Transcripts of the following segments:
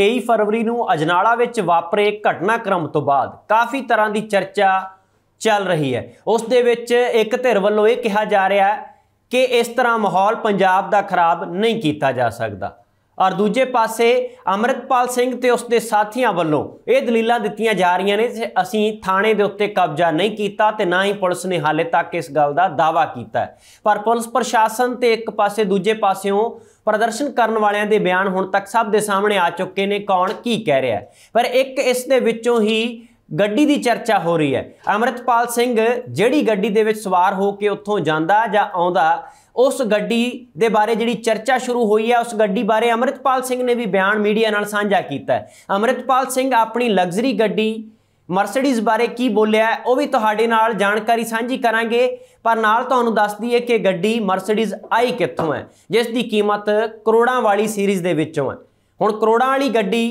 23 ਫਰਵਰੀ ਨੂੰ ਅਜਨਾਲਾ ਵਿੱਚ ਵਾਪਰੇ ਘਟਨਾਕ੍ਰਮ ਤੋਂ ਬਾਅਦ ਕਾਫੀ ਤਰ੍ਹਾਂ ਦੀ ਚਰਚਾ ਚੱਲ ਰਹੀ ਹੈ ਉਸ ਦੇ ਵਿੱਚ ਇੱਕ ਧਿਰ ਵੱਲੋਂ ਇਹ ਕਿਹਾ ਜਾ ਰਿਹਾ ਹੈ ਕਿ ਇਸ ਤਰ੍ਹਾਂ ਮਾਹੌਲ ਪੰਜਾਬ ਦਾ ਖਰਾਬ ਨਹੀਂ ਕੀਤਾ ਜਾ ਸਕਦਾ ਔਰ ਦੂਜੇ ਪਾਸੇ ਅਮਰਿਤਪਾਲ ਸਿੰਘ ਤੇ ਉਸ ਦੇ ਸਾਥੀਆਂ ਵੱਲੋਂ ਇਹ ਦਲੀਲਾਂ ਦਿੱਤੀਆਂ ਜਾ ਰਹੀਆਂ ਨੇ ਕਿ ਅਸੀਂ ਥਾਣੇ ਦੇ ਉੱਤੇ ਕਬਜ਼ਾ ਨਹੀਂ ਕੀਤਾ ਤੇ ਨਾ ਹੀ ਪੁਲਿਸ ਨੇ ਹਾਲੇ ਤੱਕ ਇਸ ਗੱਲ ਦਾ ਦਾਵਾ ਕੀਤਾ ਪਰ ਪੁਲਿਸ ਪ੍ਰਸ਼ਾਸਨ ਤੇ ਇੱਕ ਪਾਸੇ ਦੂਜੇ ਪਾਸਿਓਂ ਪ੍ਰਦਰਸ਼ਨ ਕਰਨ ਵਾਲਿਆਂ ਦੇ ਬਿਆਨ ਹੁਣ ਤੱਕ ਸਭ ਦੇ ਸਾਹਮਣੇ ਆ ਚੁੱਕੇ ਨੇ ਕੌਣ ਕੀ ਕਹਿ ਰਿਹਾ ਪਰ ਇੱਕ ਇਸ ਦੇ ਵਿੱਚੋਂ ਹੀ ਗੱਡੀ ਦੀ ਚਰਚਾ ਹੋ ਰਹੀ ਹੈ ਅਮਰਿਤਪਾਲ ਸਿੰਘ ਜਿਹੜੀ ਗੱਡੀ ਦੇ ਵਿੱਚ ਸਵਾਰ ਹੋ ਕੇ ਉੱਥੋਂ ਜਾਂਦਾ ਜਾਂ ਆਉਂਦਾ ਉਸ ਗੱਡੀ ਦੇ ਬਾਰੇ ਜਿਹੜੀ ਚਰਚਾ ਸ਼ੁਰੂ ਹੋਈ ਹੈ ਉਸ ਗੱਡੀ ਬਾਰੇ ਅਮਰਿਤਪਾਲ ਸਿੰਘ ਨੇ ਵੀ ਬਿਆਨ ਮੀਡੀਆ ਨਾਲ ਸਾਂਝਾ ਕੀਤਾ ਹੈ ਅਮਰਿਤਪਾਲ ਸਿੰਘ ਆਪਣੀ ਲਗਜ਼ਰੀ ਗੱਡੀ ਮਰਸੀਡੀਜ਼ ਬਾਰੇ ਕੀ ਬੋਲਿਆ ਉਹ ਵੀ ਤੁਹਾਡੇ ਨਾਲ ਜਾਣਕਾਰੀ ਸਾਂਝੀ ਕਰਾਂਗੇ ਪਰ ਨਾਲ ਤੁਹਾਨੂੰ ਦੱਸ ਦਈਏ ਕਿ ਗੱਡੀ ਮਰਸੀਡੀਜ਼ ਆਈ ਕਿੱਥੋਂ ਹੈ ਜਿਸ ਦੀ ਕੀਮਤ ਕਰੋੜਾਂ ਵਾਲੀ ਸੀਰੀਜ਼ ਦੇ ਵਿੱਚੋਂ ਹੈ ਹੁਣ ਕਰੋੜਾਂ ਵਾਲੀ ਗੱਡੀ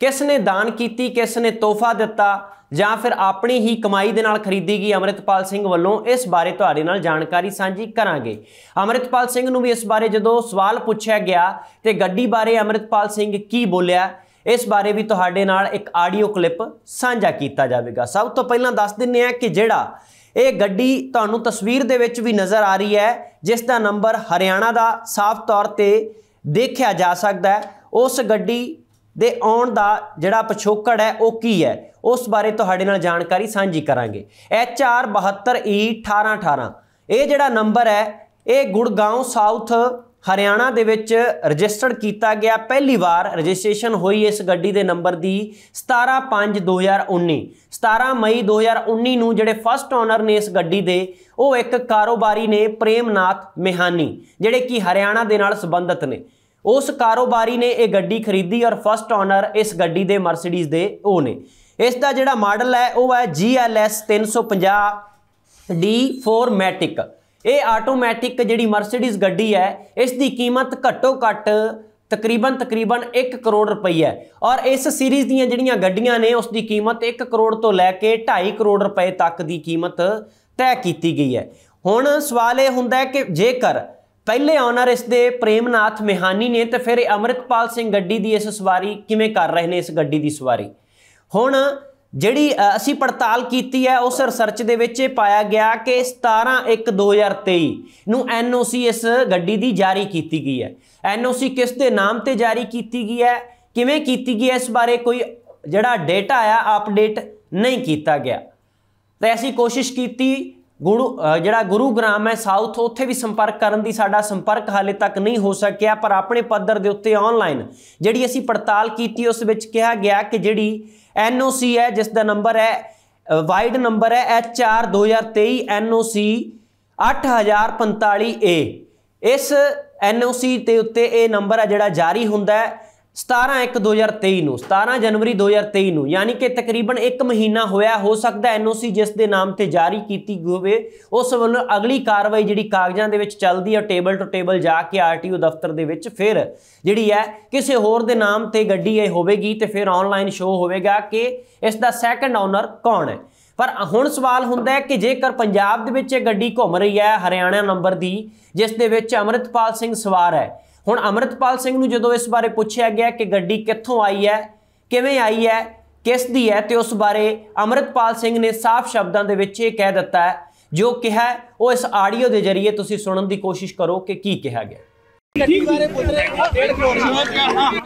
ਕਿਸ ਨੇ ਦਾਨ ਕੀਤੀ ਕਿਸ ਨੇ ਤੋਹਫਾ ਦਿੱਤਾ ਜਾਂ ਫਿਰ ਆਪਣੀ ਹੀ ਕਮਾਈ ਦੇ ਨਾਲ ਖਰੀਦੀ ਗਈ ਅਮਰਿਤਪਾਲ ਸਿੰਘ ਵੱਲੋਂ ਇਸ ਬਾਰੇ ਤੁਹਾਡੇ ਨਾਲ ਜਾਣਕਾਰੀ ਸਾਂਝੀ ਕਰਾਂਗੇ ਅਮਰਿਤਪਾਲ ਸਿੰਘ ਨੂੰ ਵੀ ਇਸ ਬਾਰੇ ਜਦੋਂ ਸਵਾਲ ਪੁੱਛਿਆ ਗਿਆ ਤੇ ਗੱਡੀ ਬਾਰੇ ਅਮਰਿਤਪਾਲ ਸਿੰਘ ਕੀ ਬੋਲਿਆ ਇਸ ਬਾਰੇ ਵੀ ਤੁਹਾਡੇ ਨਾਲ ਇੱਕ ਆਡੀਓ ਕਲਿੱਪ ਸਾਂਝਾ ਕੀਤਾ ਜਾਵੇਗਾ ਸਭ ਤੋਂ ਪਹਿਲਾਂ ਦੱਸ ਦਿੰਨੇ ਆ ਕਿ ਜਿਹੜਾ ਇਹ ਗੱਡੀ ਤੁਹਾਨੂੰ ਤਸਵੀਰ ਦੇ ਵਿੱਚ ਵੀ ਨਜ਼ਰ ਆ ਰਹੀ ਹੈ ਜਿਸ ਦਾ ਨੰਬਰ ਹਰਿਆਣਾ ਦਾ ਸਾਫ਼ ਤੌਰ ਤੇ ਦੇਖਿਆ ਜਾ ਸਕਦਾ ਹੈ ਉਸ ਗੱਡੀ ਦੇ ਆਉਣ ਦਾ ਜਿਹੜਾ ਪਿਛੋਕੜ ਹੈ ਉਹ ਕੀ ਹੈ ਉਸ ਬਾਰੇ ਤੁਹਾਡੇ ਨਾਲ ਜਾਣਕਾਰੀ ਸਾਂਝੀ ਕਰਾਂਗੇ HR72E1818 ਇਹ ਜਿਹੜਾ ਨੰਬਰ ਹੈ ਇਹ ਗੁੜਗਾਉਂ ਸਾਊਥ ਹਰਿਆਣਾ ਦੇ ਵਿੱਚ ਰਜਿਸਟਰਡ ਕੀਤਾ ਗਿਆ ਪਹਿਲੀ ਵਾਰ ਰਜਿਸਟ੍ਰੇਸ਼ਨ ਹੋਈ ਇਸ ਗੱਡੀ ਦੇ ਨੰਬਰ ਦੀ 17/5/2019 17 ਮਈ 2019 ਨੂੰ ਜਿਹੜੇ ਫਸਟ ਓਨਰ ਨੇ ਇਸ ਗੱਡੀ ਦੇ ਉਹ ਇੱਕ ਕਾਰੋਬਾਰੀ ਨੇ ਪ੍ਰੇਮਨਾਥ ਮਿਹਾਨੀ ਜਿਹੜੇ ਕਿ ਹਰਿਆਣਾ ਦੇ ਨਾਲ ਸੰਬੰਧਿਤ ਨੇ ਉਸ ਕਾਰੋਬਾਰੀ ਨੇ ਇਹ ਗੱਡੀ ਖਰੀਦੀ ਔਰ ਫਸਟ ਓਨਰ ਇਸ ਗੱਡੀ ਦੇ ਮਰਸੀਡੀਜ਼ ਦੇ ਉਹ ਨੇ ਇਸ ਦਾ ਜਿਹੜਾ ਮਾਡਲ ਹੈ ਉਹ ਹੈ GLS 350 D4 ਮੈਟਿਕ ਇਹ ਆਟੋਮੈਟਿਕ ਜਿਹੜੀ ਮਰਸੀਡੀਜ਼ ਗੱਡੀ ਹੈ ਇਸ ਦੀ ਕੀਮਤ ਘੱਟੋ ਘੱਟ ਤਕਰੀਬਨ ਤਕਰੀਬਨ 1 ਕਰੋੜ ਰੁਪਈਆ ਹੈ ਔਰ ਇਸ ਸੀਰੀਜ਼ ਦੀਆਂ ਜਿਹੜੀਆਂ ਗੱਡੀਆਂ ਨੇ ਉਸ ਦੀ ਕੀਮਤ 1 ਕਰੋੜ ਤੋਂ ਲੈ ਕੇ 2.5 ਕਰੋੜ ਰੁਪਏ ਤੱਕ ਦੀ ਕੀਮਤ ਤੈਅ ਕੀਤੀ ਗਈ ਹੈ ਹੁਣ ਸਵਾਲ ਇਹ ਹੁੰਦਾ ਹੈ ਕਿ ਜੇਕਰ ਪਹਿਲੇ ਆਨਰ ਇਸ ਦੇ ਪ੍ਰੇਮਨਾਥ ਮਿਹਾਨੀ ਨੇ ਤੇ ਫਿਰ ਅਮਰਿਤਪਾਲ ਸਿੰਘ ਗੱਡੀ ਦੀ ਇਸ ਸਵਾਰੀ ਕਿਵੇਂ ਕਰ ਰਹੇ ਨੇ ਇਸ ਗੱਡੀ ਦੀ ਸਵਾਰੀ ਹੁਣ ਜਿਹੜੀ ਅਸੀਂ ਪੜਤਾਲ ਕੀਤੀ ਹੈ ਉਸ ਰਿਸਰਚ ਦੇ ਵਿੱਚ ਇਹ ਪਾਇਆ ਗਿਆ ਕਿ 17 1 2023 ਨੂੰ ਐਨਓਸੀ ਇਸ ਗੱਡੀ ਦੀ ਜਾਰੀ ਕੀਤੀ ਗਈ ਹੈ ਐਨਓਸੀ ਕਿਸ ਦੇ ਨਾਮ ਤੇ ਜਾਰੀ ਕੀਤੀ ਗਈ ਹੈ ਕਿਵੇਂ ਕੀਤੀ ਗਈ ਹੈ ਇਸ ਬਾਰੇ ਕੋਈ ਜਿਹੜਾ ਡਾਟਾ ਆ ਅਪਡੇਟ ਨਹੀਂ ਕੀਤਾ ਗਿਆ ਤੇ ਅਸੀਂ ਕੋਸ਼ਿਸ਼ ਕੀਤੀ ਗੁਰੂ ਜਿਹੜਾ ਗੁਰੂਗ੍ਰਾਮ ਹੈ ਸਾਊਥ ਉੱਥੇ ਵੀ ਸੰਪਰਕ ਕਰਨ ਦੀ ਸਾਡਾ ਸੰਪਰਕ ਹਾਲੇ ਤੱਕ ਨਹੀਂ ਹੋ ਸਕਿਆ ਪਰ ਆਪਣੇ ਪੱਧਰ ਦੇ ਉੱਤੇ ਆਨਲਾਈਨ ਜਿਹੜੀ ਅਸੀਂ ਪੜਤਾਲ ਕੀਤੀ ਉਸ ਵਿੱਚ ਕਿਹਾ ਗਿਆ ਕਿ ਜਿਹੜੀ ਐਨਓਸੀ ਹੈ ਜਿਸ ਦਾ ਨੰਬਰ ਹੈ ਵਾਈਡ ਨੰਬਰ ਹੈ ਐਚਆਰ 2023 ਐਨਓਸੀ 8045A ਇਸ ਐਨਓਸੀ ਤੇ ਉੱਤੇ ਇਹ ਨੰਬਰ ਹੈ ਜਿਹੜਾ ਜਾਰੀ ਹੁੰਦਾ ਹੈ 17/1/2023 ਨੂੰ 17 ਜਨਵਰੀ 2023 ਨੂੰ ਯਾਨੀ ਕਿ ਤਕਰੀਬਨ 1 ਮਹੀਨਾ ਹੋਇਆ ਹੋ ਸਕਦਾ ਐਨਓਸੀ ਜਿਸ ਦੇ ਨਾਮ ਤੇ ਜਾਰੀ ਕੀਤੀ ਹੋਵੇ ਉਸ ਵੱਲੋਂ ਅਗਲੀ ਕਾਰਵਾਈ ਜਿਹੜੀ ਕਾਗਜ਼ਾਂ ਦੇ ਵਿੱਚ ਚੱਲਦੀ ਹੈ ਟੇਬਲ ਟੂ ਟੇਬਲ ਜਾ ਕੇ ਆਰਟੀਓ ਦਫ਼ਤਰ ਦੇ ਵਿੱਚ ਫਿਰ ਜਿਹੜੀ ਹੈ ਕਿਸੇ ਹੋਰ ਦੇ ਨਾਮ ਤੇ ਗੱਡੀ ਇਹ ਹੋਵੇਗੀ ਤੇ ਫਿਰ ਆਨਲਾਈਨ ਸ਼ੋ ਹੋਵੇਗਾ ਕਿ ਇਸ ਦਾ ਸੈਕੰਡ ਓਨਰ ਕੌਣ ਹੈ ਪਰ ਹੁਣ ਸਵਾਲ ਹੁੰਦਾ ਹੈ ਕਿ ਜੇਕਰ ਪੰਜਾਬ ਦੇ ਵਿੱਚ ਇਹ ਗੱਡੀ ਘੁੰਮ ਰਹੀ ਹੈ ਹਰਿਆਣਾ ਨੰਬਰ ਦੀ ਜਿਸ ਦੇ ਵਿੱਚ ਅਮਰਿਤਪਾਲ ਸਿੰਘ ਸਵਾਰ ਹੈ ਹੁਣ ਅਮਰਤਪਾਲ ਸਿੰਘ ਨੂੰ ਜਦੋਂ ਇਸ ਬਾਰੇ ਪੁੱਛਿਆ ਗਿਆ ਕਿ ਗੱਡੀ ਕਿੱਥੋਂ ਆਈ ਹੈ ਕਿਵੇਂ ਆਈ ਹੈ ਕਿਸ ਦੀ ਹੈ ਤੇ ਉਸ ਬਾਰੇ ਅਮਰਤਪਾਲ ਸਿੰਘ ਨੇ ਸਾਫ਼ ਸ਼ਬਦਾਂ ਦੇ ਵਿੱਚ ਇਹ ਕਹਿ ਦਿੱਤਾ ਹੈ ਜੋ ਕਿਹਾ ਉਹ ਇਸ ਆਡੀਓ ਦੇ ਜ਼ਰੀਏ ਤੁਸੀਂ ਸੁਣਨ ਦੀ ਕੋਸ਼ਿਸ਼ ਕਰੋ ਕਿ ਕੀ ਕਿਹਾ ਗਿਆ ਗੱਡੀ ਬਾਰੇ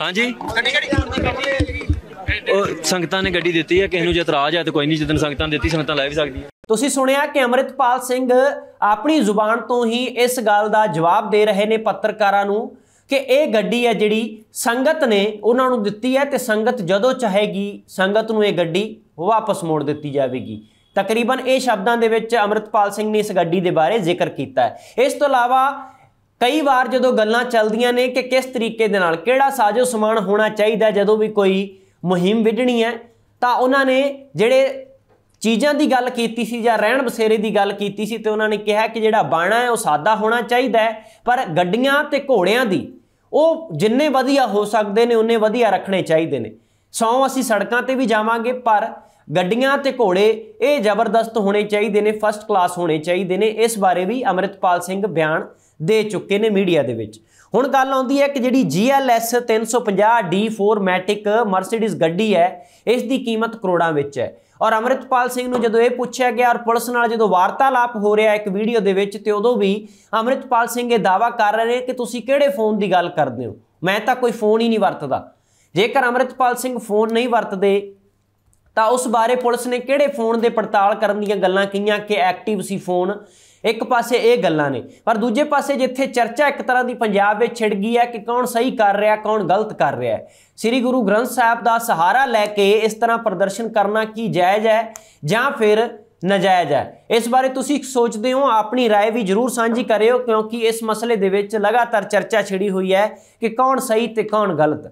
ਹਾਂਜੀ ਉਹ ਸੰਗਤਾਂ ਨੇ ਗੱਡੀ ਦਿੱਤੀ ਹੈ ਕਿਸ ਨੂੰ ਜੇ ਇਤਰਾਜ਼ ਹੈ ਤਾਂ ਕੋਈ ਨਹੀਂ ਜਿੱਦਨ ਸੰਗਤਾਂ ਦਿੱਤੀ ਸੰਗਤਾਂ ਲੈ ਵੀ ਸਕਦੀ ਹੈ ਤੁਸੀਂ ਸੁਣਿਆ ਕਿ ਅਮਰਿਤਪਾਲ ਸਿੰਘ ਆਪਣੀ ਜ਼ੁਬਾਨ ਤੋਂ ਹੀ ਇਸ ਗੱਲ ਦਾ ਜਵਾਬ ਦੇ ਰਹੇ ਨੇ ਪੱਤਰਕਾਰਾਂ ਨੂੰ ਕਿ ਇਹ ਗੱਡੀ ਹੈ ਜਿਹੜੀ ਸੰਗਤ ਨੇ ਉਹਨਾਂ ਨੂੰ ਦਿੱਤੀ ਹੈ ਤੇ ਸੰਗਤ ਜਦੋਂ ਚਾਹੇਗੀ ਸੰਗਤ ਨੂੰ ਇਹ ਗੱਡੀ ਵਾਪਸ ਮੋੜ ਦਿੱਤੀ ਜਾਵੇਗੀ ਤਕਰੀਬਨ ਇਹ ਸ਼ਬਦਾਂ ਦੇ ਵਿੱਚ ਅਮਰਤਪਾਲ ਸਿੰਘ ਨੇ ਇਸ ਗੱਡੀ ਦੇ ਬਾਰੇ ਜ਼ਿਕਰ ਕੀਤਾ ਹੈ ਇਸ ਤੋਂ ਇਲਾਵਾ ਕਈ ਵਾਰ ਜਦੋਂ ਗੱਲਾਂ ਚੱਲਦੀਆਂ ਨੇ ਕਿ ਕਿਸ ਤਰੀਕੇ ਦੇ ਨਾਲ ਕਿਹੜਾ ਸਾਜ਼ੋ ਸਮਾਨ ਹੋਣਾ ਚਾਹੀਦਾ ਜਦੋਂ ਵੀ ਕੋਈ ਮੁਹਿੰਮ ਵਿੱਢਣੀ ਹੈ ਤਾਂ ਉਹਨਾਂ ਨੇ ਜਿਹੜੇ ਚੀਜ਼ਾਂ ਦੀ ਗੱਲ ਕੀਤੀ ਸੀ ਜਾਂ ਰਹਿਣ ਬਸੇਰੇ ਦੀ ਗੱਲ ਕੀਤੀ ਸੀ ਤੇ ਉਹਨਾਂ ਨੇ ਕਿਹਾ ਕਿ ਜਿਹੜਾ ਬਾਣਾ ਹੈ ਉਹ ਸਾਦਾ ਹੋਣਾ ਚਾਹੀਦਾ ਹੈ ਪਰ ਗੱਡੀਆਂ ਤੇ ਘੋੜਿਆਂ ਦੀ ਉਹ ਜਿੰਨੇ ਵਧੀਆ ਹੋ ਸਕਦੇ ਨੇ ਉਹਨੇ ਵਧੀਆ ਰੱਖਣੇ ਚਾਹੀਦੇ ਨੇ ਸੌ ਅਸੀਂ ਸੜਕਾਂ ਤੇ ਵੀ ਜਾਵਾਂਗੇ ਪਰ ਗੱਡੀਆਂ ਤੇ ਘੋੜੇ ਇਹ ਜ਼ਬਰਦਸਤ ਹੋਣੇ ਚਾਹੀਦੇ ਨੇ ਫਸਟ ਕਲਾਸ ਹੋਣੇ ਚਾਹੀਦੇ ਨੇ ਇਸ ਬਾਰੇ ਵੀ ਅਮਰਿਤਪਾਲ ਸਿੰਘ ਬਿਆਨ ਦੇ ਚੁੱਕੇ ਨੇ ਮੀਡੀਆ ਦੇ ਵਿੱਚ ਹੁਣ ਗੱਲ ਆਉਂਦੀ ਹੈ ਕਿ ਜਿਹੜੀ GLS 350 D4 ਮੈਟਿਕ ਮਰਸੀਡੀਜ਼ ਗੱਡੀ ਹੈ ਇਸ ਦੀ ਕੀਮਤ ਕਰੋੜਾਂ ਵਿੱਚ ਹੈ ਔਰ ਅਮਰਿਤਪਾਲ ਸਿੰਘ ਨੂੰ ਜਦੋਂ ਇਹ ਪੁੱਛਿਆ ਗਿਆ ਔਰ ਪੁਲਿਸ ਨਾਲ ਜਦੋਂ ਵਾਰਤਾਲਾਪ ਹੋ ਰਿਹਾ ਇੱਕ ਵੀਡੀਓ ਦੇ ਵਿੱਚ ਤੇ ਉਦੋਂ ਵੀ ਅਮਰਿਤਪਾਲ ਸਿੰਘ ਇਹ ਦਾਵਾ ਕਰ ਰਹੇ ਨੇ ਕਿ ਤੁਸੀਂ ਕਿਹੜੇ ਫੋਨ ਦੀ ਗੱਲ ਕਰਦੇ ਹੋ ਮੈਂ ਤਾਂ ਕੋਈ ਫੋਨ ਹੀ ਨਹੀਂ ਵਰਤਦਾ ਜੇਕਰ ਅਮਰਿਤਪਾਲ ਸਿੰਘ ਫੋਨ ਨਹੀਂ ਵਰਤਦੇ ਤਾਂ ਉਸ ਬਾਰੇ ਪੁਲਿਸ ਨੇ ਕਿਹੜੇ ਫੋਨ ਦੇ ਪੜਤਾਲ ਕਰਨ ਦੀਆਂ ਗੱਲਾਂ ਕਹੀਆਂ ਕਿ ਐਕਟਿਵ ਸੀ ਫੋਨ ਇੱਕ ਪਾਸੇ ਇਹ ਗੱਲਾਂ ਨੇ ਪਰ ਦੂਜੇ ਪਾਸੇ ਜਿੱਥੇ ਚਰਚਾ ਇੱਕ ਤਰ੍ਹਾਂ ਦੀ ਪੰਜਾਬ ਵਿੱਚ ਛਿੜ ਗਈ ਹੈ ਕਿ ਕੌਣ ਸਹੀ ਕਰ ਰਿਹਾ ਕੌਣ ਗਲਤ ਕਰ ਰਿਹਾ ਹੈ ਸ੍ਰੀ ਗੁਰੂ ਗ੍ਰੰਥ ਸਾਹਿਬ ਦਾ ਸਹਾਰਾ ਲੈ ਕੇ ਇਸ ਤਰ੍ਹਾਂ ਪ੍ਰਦਰਸ਼ਨ ਕਰਨਾ ਕੀ ਜਾਇਜ਼ ਹੈ ਜਾਂ ਫਿਰ ਨਜਾਇਜ਼ ਹੈ ਇਸ ਬਾਰੇ ਤੁਸੀਂ ਸੋਚਦੇ ਹੋ ਆਪਣੀ رائے ਵੀ ਜਰੂਰ ਸਾਂਝੀ ਕਰਿਓ ਕਿਉਂਕਿ ਇਸ ਮਸਲੇ ਦੇ ਵਿੱਚ ਲਗਾਤਾਰ ਚਰਚਾ ਛਿੜੀ ਹੋਈ ਹੈ ਕਿ ਕੌਣ ਸਹੀ ਤੇ ਕੌਣ ਗਲਤ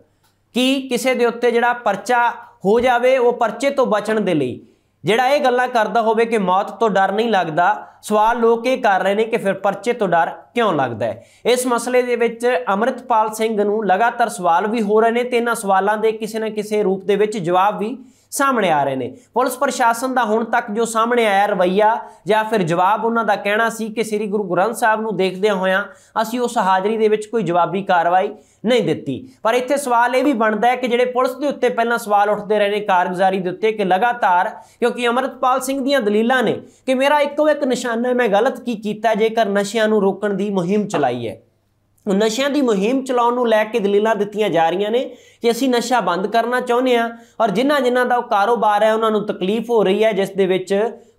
ਕੀ ਕਿਸੇ ਦੇ ਉੱਤੇ ਜਿਹੜਾ ਪਰਚਾ ਹੋ ਜਾਵੇ ਉਹ ਪਰਚੇ ਤੋਂ ਬਚਣ ਦੇ ਲਈ ਜਿਹੜਾ ਇਹ ਗੱਲਾਂ ਕਰਦਾ ਹੋਵੇ ਕਿ ਮੌਤ ਤੋਂ ਡਰ ਨਹੀਂ ਲੱਗਦਾ ਸਵਾਲ ਲੋਕ ਇਹ ਕਰ ਰਹੇ ਨੇ ਕਿ ਫਿਰ ਪਰਚੇ ਤੋਂ ਡਰ ਕਿਉਂ ਲੱਗਦਾ ਹੈ ਇਸ ਮਸਲੇ ਦੇ ਵਿੱਚ ਅਮਰਿਤਪਾਲ ਸਿੰਘ ਨੂੰ ਲਗਾਤਾਰ ਸਵਾਲ ਵੀ ਹੋ ਰਹੇ ਨੇ ਤੇ ਇਹਨਾਂ ਸਵਾਲਾਂ ਦੇ ਕਿਸੇ ਨਾ ਕਿਸੇ ਰੂਪ ਦੇ ਵਿੱਚ ਜਵਾਬ ਵੀ ਸਾਹਮਣੇ ਆ ਰਹੇ ਨੇ ਪੁਲਿਸ ਪ੍ਰਸ਼ਾਸਨ ਦਾ ਹੁਣ ਤੱਕ ਜੋ ਸਾਹਮਣੇ ਆਇਆ ਰਵਈਆ ਜਾਂ ਫਿਰ ਜਵਾਬ ਉਹਨਾਂ ਦਾ ਕਹਿਣਾ ਸੀ ਕਿ ਸ੍ਰੀ ਗੁਰੂ ਗ੍ਰੰਥ ਸਾਹਿਬ ਨੂੰ ਦੇਖਦੇ ਹੋਇਆਂ ਅਸੀਂ ਉਸ ਹਾਜ਼ਰੀ ਦੇ ਵਿੱਚ ਕੋਈ ਜਵਾਬੀ ਕਾਰਵਾਈ ਨਹੀਂ ਦਿੱਤੀ ਪਰ ਇੱਥੇ ਸਵਾਲ ਇਹ ਵੀ ਬਣਦਾ ਹੈ ਕਿ ਜਿਹੜੇ ਪੁਲਿਸ ਦੇ ਉੱਤੇ ਪਹਿਲਾਂ ਸਵਾਲ ਉੱਠਦੇ ਰਹੇ ਨੇ ਕਾਰਗੁਜ਼ਾਰੀ ਦੇ ਉੱਤੇ ਕਿ ਲਗਾਤਾਰ ਕਿਉਂਕਿ ਅਮਰਤਪਾਲ ਸਿੰਘ ਦੀਆਂ ਦਲੀਲਾਂ ਨੇ ਕਿ ਮੇਰਾ ਇੱਕੋ ਇੱਕ ਨਿਸ਼ਾਨਾ ਹੈ ਮੈਂ ਗਲਤ ਕੀ ਕੀਤਾ ਜੇਕਰ ਨਸ਼ਿਆਂ ਨੂੰ ਰੋਕਣ ਦੀ ਮੁਹਿੰਮ ਚਲਾਈ ਹੈ ਨਸ਼ਿਆਂ ਦੀ ਮੁਹਿੰਮ ਚਲਾਉਣ ਨੂੰ ਲੈ ਕੇ ਦਲੀਲਾਂ ਦਿੱਤੀਆਂ ਜਾ ਰਹੀਆਂ ਨੇ ਕਿ ਅਸੀਂ ਨਸ਼ਾ ਬੰਦ ਕਰਨਾ ਚਾਹੁੰਦੇ ਆ ਔਰ ਜਿਨ੍ਹਾਂ ਜਿਨ੍ਹਾਂ ਦਾ ਉਹ ਕਾਰੋਬਾਰ ਹੈ ਉਹਨਾਂ ਨੂੰ ਤਕਲੀਫ ਹੋ ਰਹੀ ਹੈ ਜਿਸ ਦੇ ਵਿੱਚ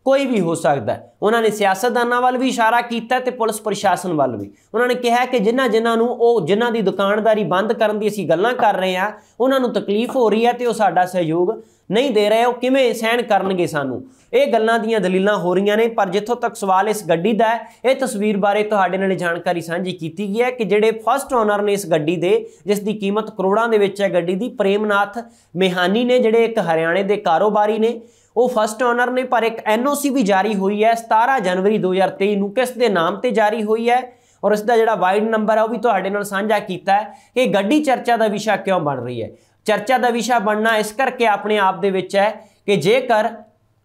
ਕੋਈ ਵੀ ਹੋ ਸਕਦਾ ਉਹਨਾਂ ਨੇ ਸਿਆਸਤਦਾਨਾਂ ਵੱਲ ਵੀ ਇਸ਼ਾਰਾ ਕੀਤਾ ਤੇ ਪੁਲਿਸ ਪ੍ਰਸ਼ਾਸਨ ਵੱਲ ਵੀ ਉਹਨਾਂ ਨੇ ਕਿਹਾ ਕਿ ਜਿਨ੍ਹਾਂ ਜਿਨ੍ਹਾਂ ਨੂੰ ਉਹ ਜਿਨ੍ਹਾਂ ਦੀ ਦੁਕਾਨਦਾਰੀ ਬੰਦ ਕਰਨ ਦੀ ਅਸੀਂ ਗੱਲਾਂ ਕਰ ਰਹੇ ਆ ਉਹਨਾਂ ਨੂੰ ਤਕਲੀਫ ਹੋ ਰਹੀ ਹੈ ਤੇ ਉਹ ਸਾਡਾ ਸਹਿਯੋਗ ਨਹੀਂ ਦੇ ਰਹੇ ਉਹ ਕਿਵੇਂ ਸਹਿਣ ਕਰਨਗੇ ਸਾਨੂੰ ਇਹ ਗੱਲਾਂ ਦੀਆਂ ਦਲੀਲਾਂ ਹੋ ਰਹੀਆਂ ਨੇ ਪਰ ਜਿੱਥੋਂ ਤੱਕ ਸਵਾਲ ਇਸ ਗੱਡੀ ਦਾ ਹੈ ਇਹ ਤਸਵੀਰ ਬਾਰੇ ਤੁਹਾਡੇ ਨਾਲ ਜਾਣਕਾਰੀ ਸਾਂਝੀ ਕੀਤੀ ਗਈ ਹੈ ਕਿ ਜਿਹੜੇ ਫਰਸਟ ਓਨਰ ਨੇ ਇਸ ਗੱਡੀ ਦੇ ਜਿਸ ਦੀ ਕੀਮਤ ਕਰੋੜਾਂ ਦੇ ਵਿੱਚ ਹੈ ਗੱਡੀ ਦੀ ਪ੍ਰੇਮਨਾਥ ਮੇਹਾਨੀ ਨੇ ਜਿਹੜੇ ਇੱਕ ਹਰਿਆਣੇ ਦੇ ਕਾਰੋਬਾਰੀ ਨੇ ਉਹ ਫਸਟ ਓਨਰ ਨੇ ਪਰ ਇੱਕ ਐਨਓਸੀ ਵੀ ਜਾਰੀ ਹੋਈ ਹੈ 17 ਜਨਵਰੀ 2023 ਨੂੰ ਕਿਸ ਦੇ ਨਾਮ ਤੇ ਜਾਰੀ ਹੋਈ ਹੈ ਔਰ ਇਸ ਦਾ ਜਿਹੜਾ ਵਾਈਡ ਨੰਬਰ ਹੈ ਉਹ ਵੀ ਤੁਹਾਡੇ ਨਾਲ ਸਾਂਝਾ ਕੀਤਾ ਹੈ ਕਿ ਗੱਡੀ ਚਰਚਾ ਦਾ ਵਿਸ਼ਾ ਕਿਉਂ ਬਣ ਰਹੀ ਹੈ ਚਰਚਾ ਦਾ ਵਿਸ਼ਾ ਬਣਨਾ ਇਸ ਕਰਕੇ ਆਪਣੇ ਆਪ ਦੇ ਵਿੱਚ ਹੈ ਕਿ ਜੇਕਰ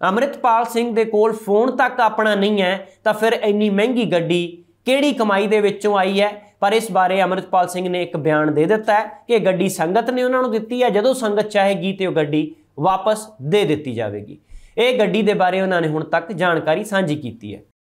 ਅਮਰਿਤਪਾਲ ਸਿੰਘ ਦੇ ਕੋਲ ਫੋਨ ਤੱਕ ਆਪਣਾ ਨਹੀਂ ਹੈ ਤਾਂ ਫਿਰ ਇੰਨੀ ਮਹਿੰਗੀ ਗੱਡੀ ਕਿਹੜੀ ਕਮਾਈ ਦੇ ਵਿੱਚੋਂ ਆਈ ਹੈ ਪਰ ਇਸ ਬਾਰੇ ਅਮਰਿਤਪਾਲ ਸਿੰਘ ਨੇ ਇੱਕ ਬਿਆਨ ਦੇ ਦਿੱਤਾ ਹੈ ਕਿ ਗੱਡੀ ਸੰਗਤ ਨੇ ਉਹਨਾਂ ਨੂੰ ਦਿੱਤੀ ਹੈ ਜਦੋਂ ਸੰਗਤ ਚਾਹੇਗੀ ਤੇ ਉਹ ਗੱਡੀ ਵਾਪਸ ਦੇ ਦਿੱਤੀ ਜਾਵੇਗੀ ਇਹ ਗੱਡੀ ਦੇ ਬਾਰੇ ਉਹਨਾਂ ਨੇ ਹੁਣ ਤੱਕ ਜਾਣਕਾਰੀ ਸਾਂਝੀ ਕੀਤੀ ਹੈ